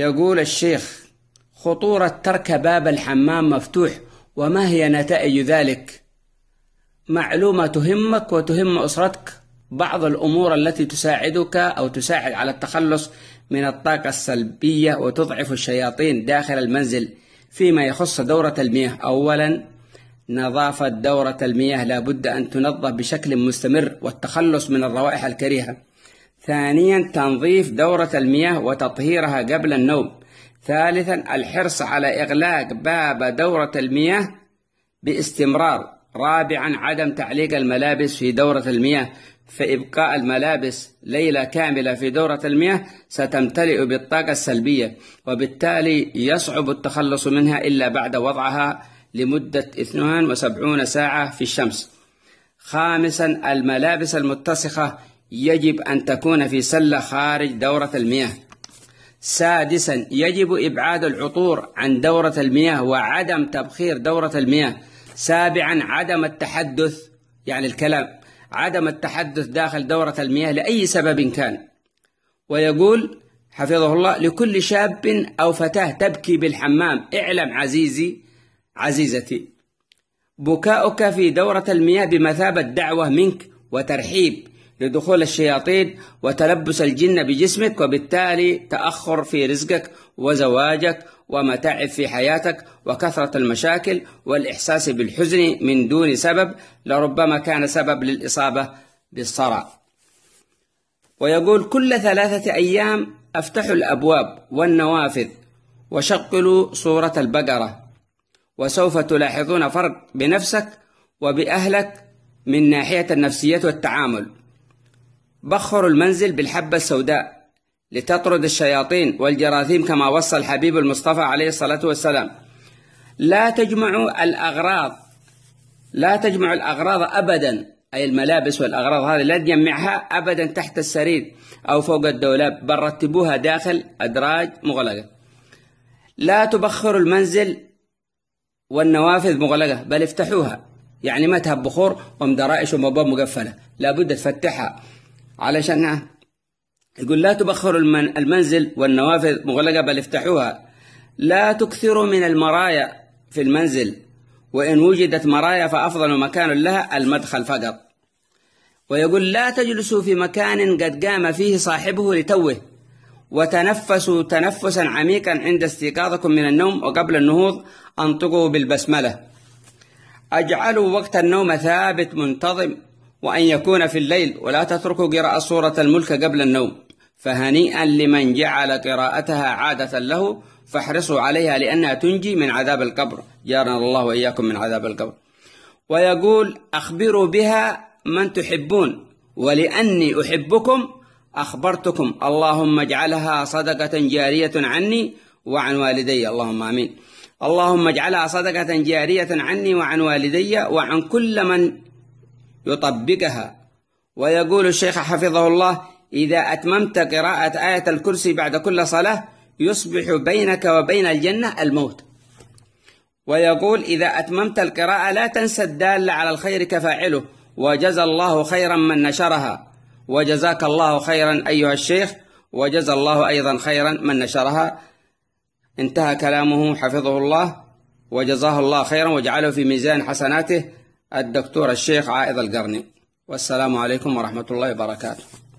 يقول الشيخ خطورة ترك باب الحمام مفتوح وما هي نتائج ذلك؟ معلومة تهمك وتهم أسرتك بعض الأمور التي تساعدك أو تساعد على التخلص من الطاقة السلبية وتضعف الشياطين داخل المنزل فيما يخص دورة المياه أولا نظافة دورة المياه لابد أن تنظف بشكل مستمر والتخلص من الروائح الكريهة ثانيا تنظيف دورة المياه وتطهيرها قبل النوم ثالثا الحرص على إغلاق باب دورة المياه باستمرار رابعا عدم تعليق الملابس في دورة المياه فإبقاء الملابس ليلة كاملة في دورة المياه ستمتلئ بالطاقة السلبية وبالتالي يصعب التخلص منها إلا بعد وضعها لمدة 72 ساعة في الشمس خامسا الملابس المتسخة يجب أن تكون في سلة خارج دورة المياه سادسا يجب إبعاد العطور عن دورة المياه وعدم تبخير دورة المياه سابعا عدم التحدث يعني الكلام عدم التحدث داخل دورة المياه لأي سبب كان ويقول حفظه الله لكل شاب أو فتاة تبكي بالحمام اعلم عزيزي عزيزتي بكاؤك في دورة المياه بمثابة دعوة منك وترحيب لدخول الشياطين وتلبس الجن بجسمك وبالتالي تأخر في رزقك وزواجك ومتاعب في حياتك وكثرة المشاكل والإحساس بالحزن من دون سبب لربما كان سبب للإصابة بالصرع ويقول كل ثلاثة أيام افتحوا الأبواب والنوافذ وشقلوا صورة البقرة وسوف تلاحظون فرق بنفسك وبأهلك من ناحية النفسية والتعامل بخروا المنزل بالحبة السوداء لتطرد الشياطين والجراثيم كما وصى الحبيب المصطفى عليه الصلاة والسلام لا تجمعوا الأغراض لا تجمعوا الأغراض أبدا أي الملابس والأغراض هذه لا تجمعها أبدا تحت السرير أو فوق الدولاب بل رتبوها داخل أدراج مغلقة لا تبخروا المنزل والنوافذ مغلقة بل افتحوها يعني ما تهب بخور ومدرائش ومباب مقفلة لابد تفتحها علشان يقول لا تبخروا المنزل والنوافذ مغلقة بل افتحوها لا تكثروا من المرايا في المنزل وإن وجدت مرايا فأفضل مكان لها المدخل فقط ويقول لا تجلسوا في مكان قد قام فيه صاحبه لتوه وتنفسوا تنفسا عميقا عند استيقاظكم من النوم وقبل النهوض أنطقوا بالبسملة اجعلوا وقت النوم ثابت منتظم وأن يكون في الليل ولا تتركوا قراءة سورة الملك قبل النوم فهنيئا لمن جعل قراءتها عادة له فاحرصوا عليها لأنها تنجي من عذاب القبر جارنا الله وإياكم من عذاب القبر ويقول أخبروا بها من تحبون ولأني أحبكم أخبرتكم اللهم اجعلها صدقة جارية عني وعن والدي اللهم آمين اللهم اجعلها صدقة جارية عني وعن والدي وعن كل من يطبقها ويقول الشيخ حفظه الله إذا أتممت قراءة آية الكرسي بعد كل صلاة يصبح بينك وبين الجنة الموت ويقول إذا أتممت القراءة لا تنسى الدالة على الخير كفاعله وجزى الله خيرا من نشرها وجزاك الله خيرا أيها الشيخ وجزى الله أيضا خيرا من نشرها انتهى كلامه حفظه الله وجزاه الله خيرا وجعله في ميزان حسناته الدكتور الشيخ عائض القرني والسلام عليكم ورحمة الله وبركاته